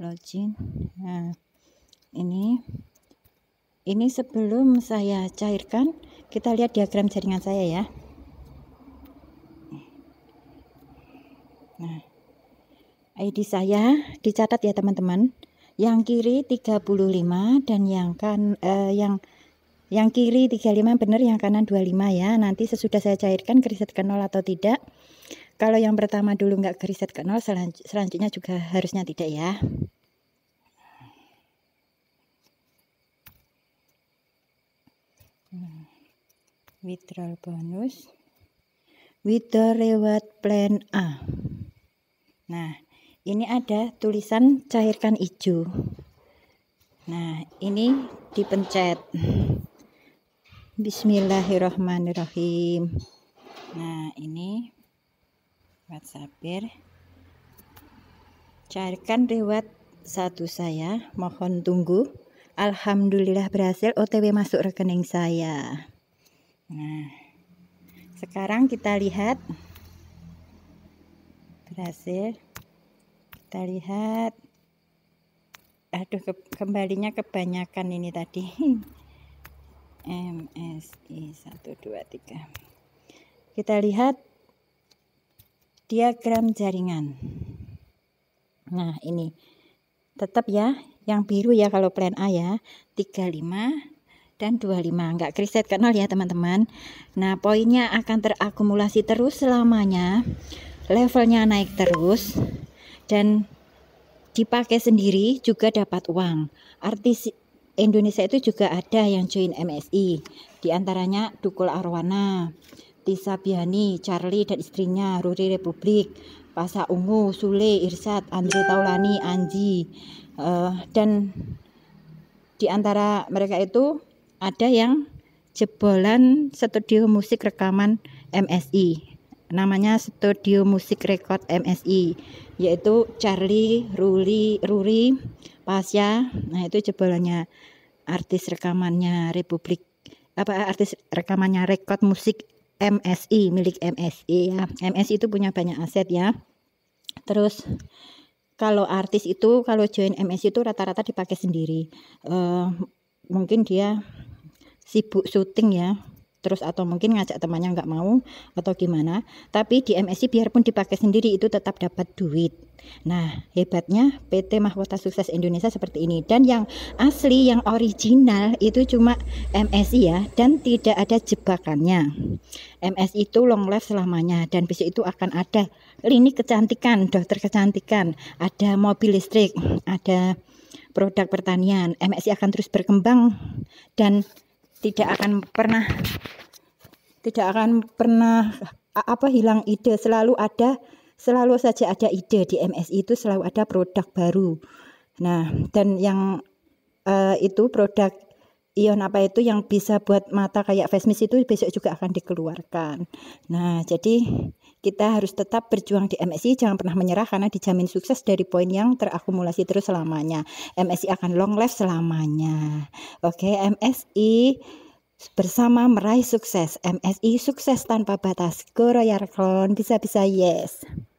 login nah ini ini sebelum saya cairkan kita lihat diagram jaringan saya ya nah ID saya dicatat ya teman-teman yang kiri 35 dan yang kan eh, yang yang kiri 35 benar yang kanan 25 ya nanti sesudah saya cairkan kriset ke nol atau tidak kalau yang pertama dulu nggak geriset ke nol, selanj selanjutnya juga harusnya tidak ya. Hmm. Withdrawal bonus. Withdraw reward plan A. Nah, ini ada tulisan cairkan hijau. Nah, ini dipencet. Bismillahirrahmanirrahim. Nah, ini Ahmad Sabir carikan riwayat satu saya mohon tunggu Alhamdulillah berhasil OTW masuk rekening saya nah sekarang kita lihat berhasil kita lihat aduh ke, kembalinya kebanyakan ini tadi MSI 123 kita lihat diagram jaringan. Nah, ini tetap ya, yang biru ya kalau plan A ya, 35 dan 25. Enggak kriset ke nol ya, teman-teman. Nah, poinnya akan terakumulasi terus selamanya. Levelnya naik terus dan dipakai sendiri juga dapat uang. Artis Indonesia itu juga ada yang join MSI, diantaranya Dukul Arwana, Tisa Biani, Charlie dan istrinya, Ruri Republik, Pasa Ungu, Sule, Irsat, Andre Taulani, Anji, uh, dan di antara mereka itu ada yang jebolan studio musik rekaman MSI namanya studio musik record MSI yaitu Charlie Ruli Ruri Pasya nah itu jebolannya artis rekamannya Republik apa artis rekamannya rekod musik MSI milik MSI ya. MSI itu punya banyak aset ya. Terus kalau artis itu kalau join MSI itu rata-rata dipakai sendiri. Uh, mungkin dia sibuk syuting ya terus atau mungkin ngajak temannya nggak mau atau gimana tapi di MSI biarpun dipakai sendiri itu tetap dapat duit nah hebatnya PT Mahkota Sukses Indonesia seperti ini dan yang asli yang original itu cuma MSI ya dan tidak ada jebakannya MSI itu long life selamanya dan besok itu akan ada klinik kecantikan dokter kecantikan ada mobil listrik ada produk pertanian MSI akan terus berkembang dan tidak akan pernah tidak akan pernah apa hilang ide selalu ada selalu saja ada ide di MSI itu selalu ada produk baru nah dan yang uh, itu produk ion iya, apa itu yang bisa buat mata kayak face mist itu besok juga akan dikeluarkan. Nah, jadi kita harus tetap berjuang di MSI, jangan pernah menyerah karena dijamin sukses dari poin yang terakumulasi terus selamanya. MSI akan long life selamanya. Oke, okay, MSI bersama meraih sukses. MSI sukses tanpa batas. Go Royal Clone, bisa-bisa yes.